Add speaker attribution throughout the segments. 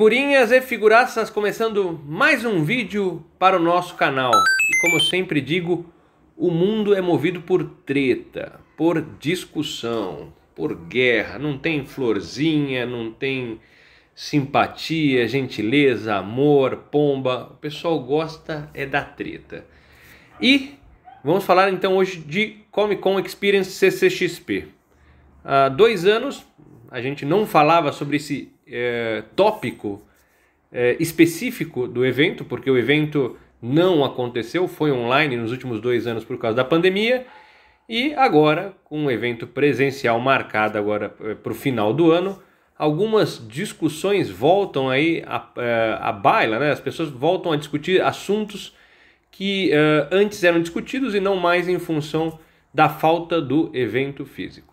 Speaker 1: Figurinhas e figuraças, começando mais um vídeo para o nosso canal. E como eu sempre digo, o mundo é movido por treta, por discussão, por guerra. Não tem florzinha, não tem simpatia, gentileza, amor, pomba. O pessoal gosta é da treta. E vamos falar então hoje de Comic Con Experience CCXP. Há dois anos a gente não falava sobre esse é, tópico é, específico do evento, porque o evento não aconteceu, foi online nos últimos dois anos por causa da pandemia, e agora, com um evento presencial marcado agora é, para o final do ano, algumas discussões voltam aí à, é, a baila, né? as pessoas voltam a discutir assuntos que uh, antes eram discutidos e não mais em função da falta do evento físico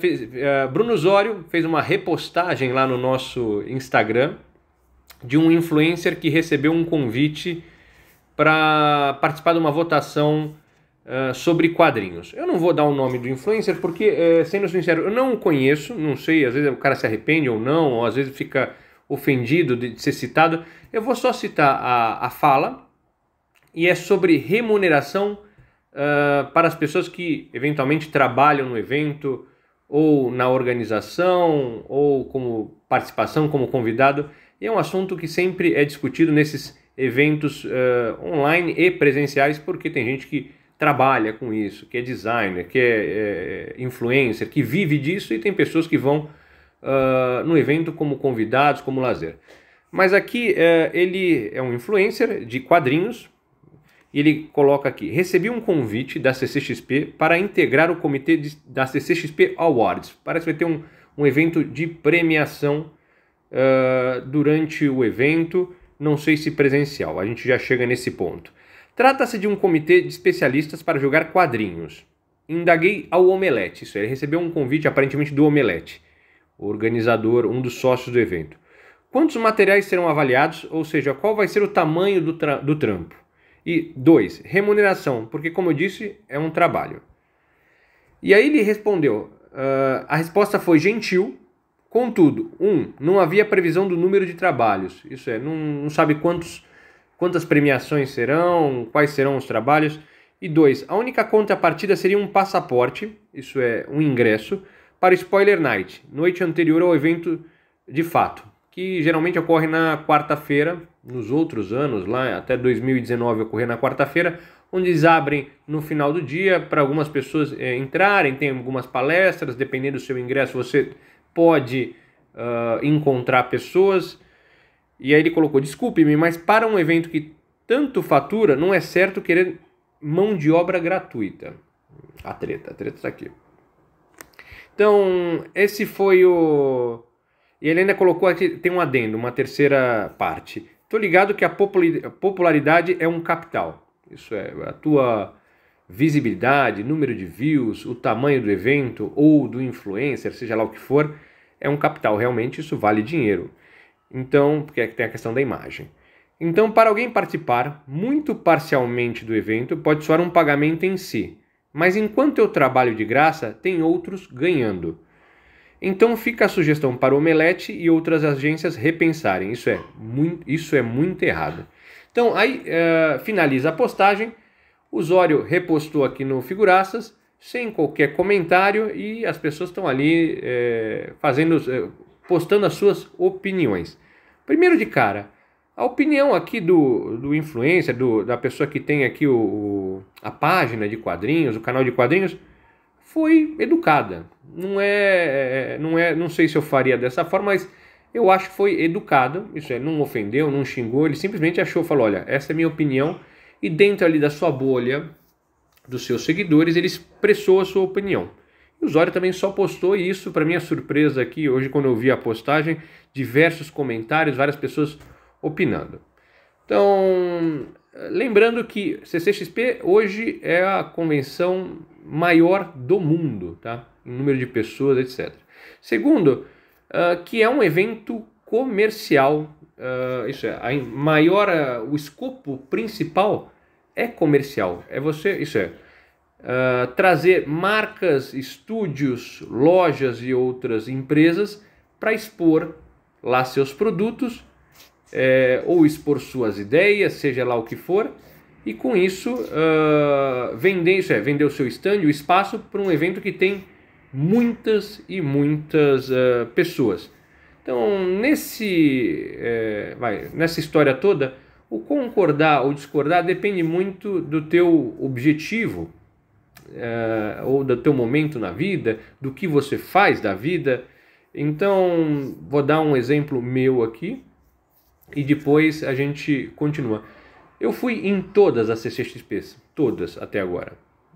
Speaker 1: fez, uh, ah, ah, Bruno Zório fez uma repostagem lá no nosso Instagram de um influencer que recebeu um convite para participar de uma votação uh, sobre quadrinhos. Eu não vou dar o nome do influencer porque, eh, sendo sincero, eu não o conheço, não sei, às vezes o cara se arrepende ou não, ou às vezes fica ofendido de ser citado. Eu vou só citar a, a fala e é sobre remuneração ah, para as pessoas que eventualmente trabalham no evento ou na organização ou como participação como convidado. E é um assunto que sempre é discutido nesses eventos uh, online e presenciais, porque tem gente que trabalha com isso, que é designer, que é, é influencer, que vive disso e tem pessoas que vão uh, no evento como convidados, como lazer. Mas aqui uh, ele é um influencer de quadrinhos ele coloca aqui: recebi um convite da CCXP para integrar o comitê de, da CCXP Awards. Parece que vai ter um, um evento de premiação uh, durante o evento, não sei se presencial, a gente já chega nesse ponto. Trata-se de um comitê de especialistas para jogar quadrinhos. Indaguei ao Omelete, isso, ele recebeu um convite aparentemente do Omelete, o organizador, um dos sócios do evento. Quantos materiais serão avaliados, ou seja, qual vai ser o tamanho do, do trampo? E dois, remuneração, porque como eu disse, é um trabalho. E aí ele respondeu, uh, a resposta foi gentil, contudo, um, não havia previsão do número de trabalhos, isso é, não, não sabe quantos, quantas premiações serão, quais serão os trabalhos, e dois, a única contrapartida seria um passaporte, isso é, um ingresso, para Spoiler Night, noite anterior ao evento de fato, que geralmente ocorre na quarta-feira, nos outros anos, lá até 2019 ocorrer na quarta-feira, onde eles abrem no final do dia para algumas pessoas é, entrarem, tem algumas palestras, dependendo do seu ingresso você pode uh, encontrar pessoas. E aí ele colocou: desculpe-me, mas para um evento que tanto fatura, não é certo querer mão de obra gratuita. A treta, a treta está aqui. Então, esse foi o. E ele ainda colocou aqui, tem um adendo, uma terceira parte. Estou ligado que a popularidade é um capital. Isso é, a tua visibilidade, número de views, o tamanho do evento ou do influencer, seja lá o que for, é um capital. Realmente isso vale dinheiro. Então, porque é tem a questão da imagem. Então, para alguém participar muito parcialmente do evento, pode soar um pagamento em si. Mas enquanto eu trabalho de graça, tem outros ganhando. Então fica a sugestão para o Omelete e outras agências repensarem. Isso é muito, isso é muito errado. Então aí uh, finaliza a postagem. O Zório repostou aqui no Figuraças, sem qualquer comentário, e as pessoas estão ali é, fazendo, eh, postando as suas opiniões. Primeiro de cara, a opinião aqui do, do influencer, do, da pessoa que tem aqui o, o, a página de quadrinhos, o canal de quadrinhos, foi educada. Não é, é, não é, não sei se eu faria dessa forma, mas eu acho que foi educada. Isso é, não ofendeu, não xingou, ele simplesmente achou, falou, olha, essa é a minha opinião e dentro ali da sua bolha, dos seus seguidores, ele expressou a sua opinião. E o Zóio também só postou isso, para minha surpresa aqui, hoje quando eu vi a postagem, diversos comentários, várias pessoas opinando. Então, lembrando que CCXP hoje é a convenção maior do mundo, tá? Em número de pessoas, etc. Segundo, uh, que é um evento comercial, uh, isso é, a maior, uh, o escopo principal é comercial, é você, isso é, trazer marcas, estúdios, lojas e outras empresas para expor lá seus produtos é, ou expor suas ideias, seja lá o que for, e com isso uh, vender, isso é, vender o seu stand, o espaço para um evento que tem muitas e muitas uh, pessoas. Então, nesse, é, vai, nessa história toda, o concordar ou discordar depende muito do teu objetivo uh, ou do teu momento na vida, do que você faz da vida. Então, vou dar um exemplo meu aqui e depois a gente continua. Eu fui em todas as CCXPs, todas até agora.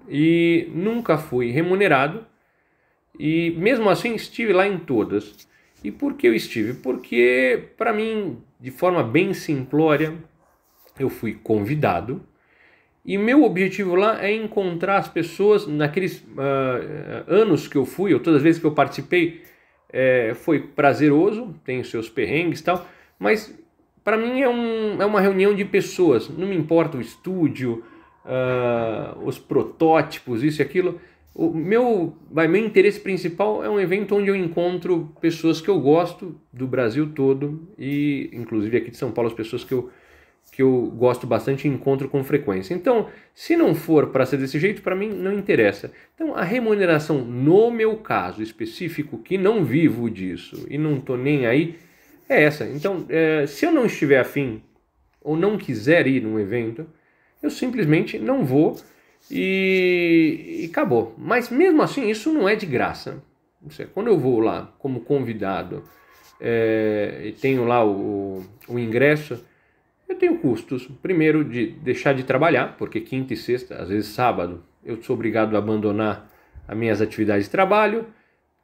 Speaker 1: E nunca fui remunerado. E mesmo assim estive lá em todas. E por que eu estive? Porque para mim, de forma bem simplória, eu fui convidado. E meu objetivo lá é encontrar as pessoas naqueles uh, anos que eu fui, ou todas as vezes que eu participei, é, foi prazeroso, tem seus perrengues e tal, mas para mim é, um, é uma reunião de pessoas, não me importa o estúdio, uh, os protótipos, isso e aquilo. O meu, vai, meu interesse principal é um evento onde eu encontro pessoas que eu gosto do Brasil todo e, inclusive, aqui de São Paulo, as pessoas que eu, que eu gosto bastante e encontro com frequência. Então, se não for para ser desse jeito, para mim não interessa. Então, a remuneração, no meu caso específico, que não vivo disso e não estou nem aí é essa. Então, é, se eu não estiver afim ou não quiser ir num evento, eu simplesmente não vou e, e acabou. Mas mesmo assim, isso não é de graça. Quando eu vou lá como convidado é, e tenho lá o, o ingresso, eu tenho custos. Primeiro, de deixar de trabalhar, porque quinta e sexta, às vezes sábado, eu sou obrigado a abandonar as minhas atividades de trabalho.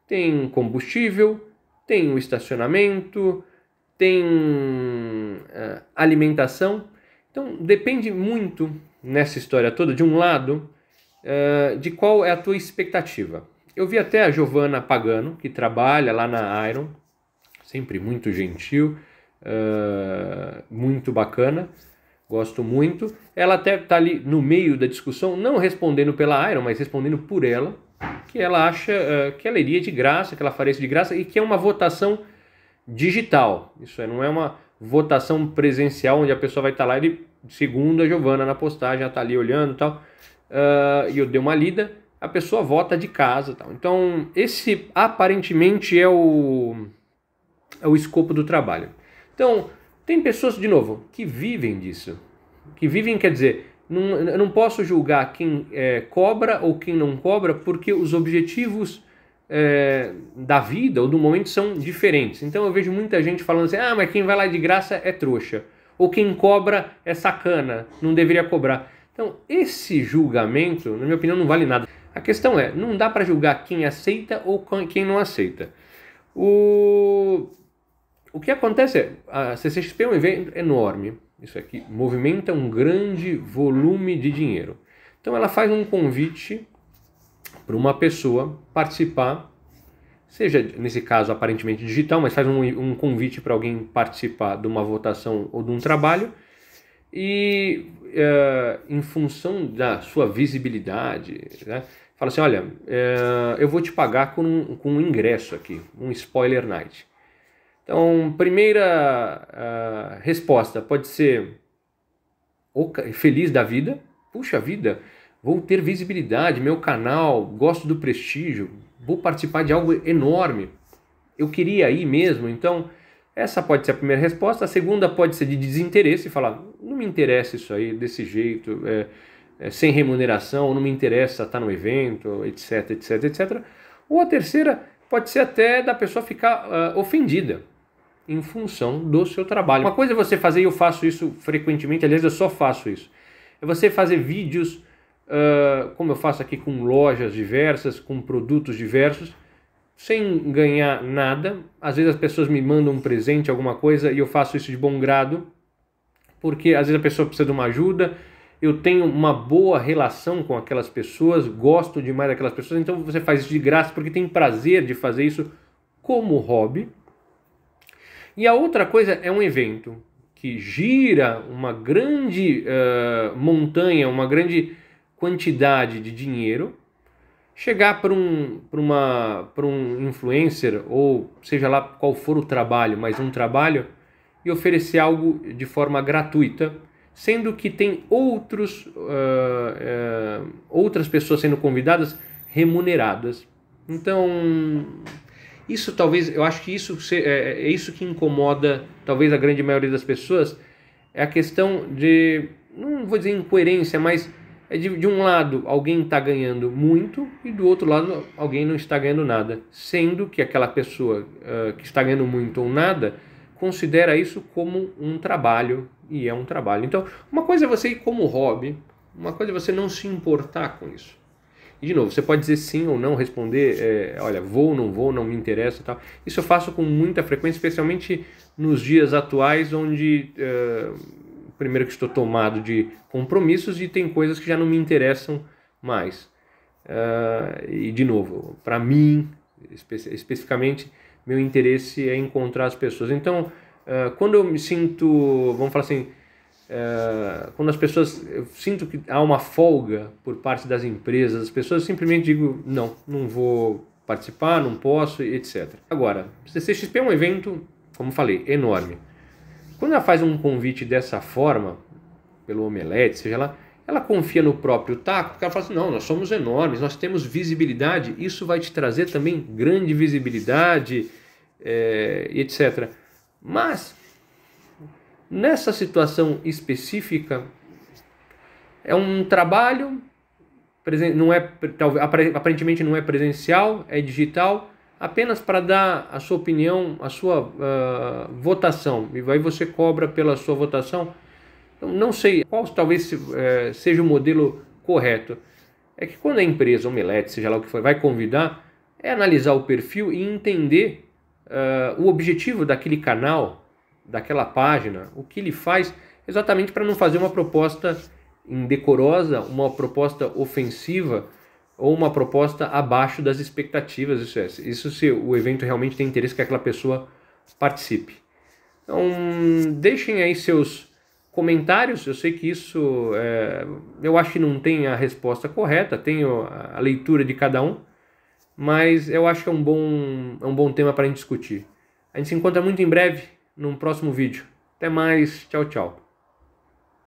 Speaker 1: Tem combustível, tem o estacionamento, tem uh, alimentação. Então depende muito nessa história toda, de um lado, uh, de qual é a tua expectativa. Eu vi até a Giovanna Pagano, que trabalha lá na Iron, sempre muito gentil, uh, muito bacana, gosto muito. Ela até está ali no meio da discussão, não respondendo pela Iron, mas respondendo por ela, que ela acha uh, que ela iria de graça, que ela faria isso de graça e que é uma votação digital. Isso aí é, não é uma votação presencial onde a pessoa vai estar tá lá e, segundo a Giovana na postagem, já está ali olhando e tal. Uh, e eu dei uma lida, a pessoa vota de casa. Tal. Então, esse aparentemente é o, é o escopo do trabalho. Então, tem pessoas, de novo, que vivem disso. Que vivem, quer dizer, não, eu não posso julgar quem é, cobra ou quem não cobra, porque os objetivos é, da vida ou do momento são diferentes. Então eu vejo muita gente falando assim: ah, mas quem vai lá de graça é trouxa. Ou quem cobra é sacana, não deveria cobrar. Então, esse julgamento, na minha opinião, não vale nada. A questão é: não dá para julgar quem aceita ou quem não aceita. O, o que acontece é: a CCXP é um evento enorme. Isso aqui movimenta um grande volume de dinheiro. Então, ela faz um convite para uma pessoa participar, seja nesse caso aparentemente digital, mas faz um, um convite para alguém participar de uma votação ou de um trabalho, e é, em função da sua visibilidade, né, fala assim: olha, é, eu vou te pagar com, com um ingresso aqui, um spoiler night. Então, primeira uh, resposta pode ser oh, feliz da vida. Puxa vida, Vou ter visibilidade, meu canal, gosto do prestígio, vou participar de algo enorme. Eu queria ir mesmo, então essa pode ser a primeira resposta. A segunda pode ser de desinteresse, falar, não me interessa isso aí desse jeito, é, é, sem remuneração, não me interessa estar no evento, etc, etc, etc. Ou a terceira pode ser até da pessoa ficar uh, ofendida em função do seu trabalho. Uma coisa é você fazer, e eu faço isso frequentemente, aliás, eu só faço isso, é você fazer vídeos uh, como eu faço aqui com lojas diversas, com produtos diversos, sem ganhar nada. Às vezes as pessoas me mandam um presente, alguma coisa, e eu faço isso de bom grado, porque às vezes a pessoa precisa de uma ajuda. Eu tenho uma boa relação com aquelas pessoas, gosto demais daquelas pessoas, então você faz isso de graça porque tem prazer de fazer isso como hobby. E a outra coisa é um evento que gira uma grande uh, montanha, uma grande quantidade de dinheiro, chegar para um, uma, pra um influencer, ou seja lá qual for o trabalho, mas um trabalho, e oferecer algo de forma gratuita, sendo que tem outros, uh, uh, outras pessoas sendo convidadas remuneradas. Então, isso talvez, eu acho que isso é, é, é isso que incomoda talvez a grande maioria das pessoas, é a questão de, não vou dizer incoerência, mas é de, de um lado alguém está ganhando muito e do outro lado alguém não está ganhando nada, sendo que aquela pessoa uh, que está ganhando muito ou nada considera isso como um trabalho e é um trabalho. Então, uma coisa é você ir como hobby, uma coisa é você não se importar com isso. E de novo, você pode dizer sim ou não, responder, é, olha, vou, não vou, não me interessa, tal. Isso eu faço com muita frequência, especialmente nos dias atuais, onde uh, primeiro que estou tomado de compromissos e tem coisas que já não me interessam mais. Uh, e de novo, para mim, espe especificamente, meu interesse é encontrar as pessoas. Então, uh, quando eu me sinto, vamos falar assim, uh, quando as pessoas, eu sinto que há uma folga por parte das empresas, as pessoas simplesmente digo, não, não vou participar, não posso, etc. Agora, CCXP é um evento, como falei, enorme quando ela faz um convite dessa forma, pelo omelete, seja lá, ela confia no próprio taco, porque ela fala assim: não, nós somos enormes, nós temos visibilidade, isso vai te trazer também grande visibilidade, é, eh, etc. Mas, nessa situação específica, é um trabalho, não é, aparentemente não é presencial, é digital, apenas para dar a sua opinião, a sua uh, votação, e aí você cobra pela sua votação. não sei qual talvez uh, seja o modelo correto. É que quando a empresa, omelete, seja lá o que for, vai convidar, é analisar o perfil e entender uh, o objetivo daquele canal, daquela página, o que ele faz, exatamente para não fazer uma proposta indecorosa, uma proposta ofensiva ou uma proposta abaixo das expectativas, isso é, isso se o evento realmente tem interesse que aquela pessoa participe. Então, deixem aí seus comentários, eu sei que isso, é, eu acho que não tem a resposta correta, tem a leitura de cada um, mas eu acho que é um bom, é um bom tema para a gente discutir. A gente se encontra muito em breve num próximo vídeo. Até mais, tchau, tchau.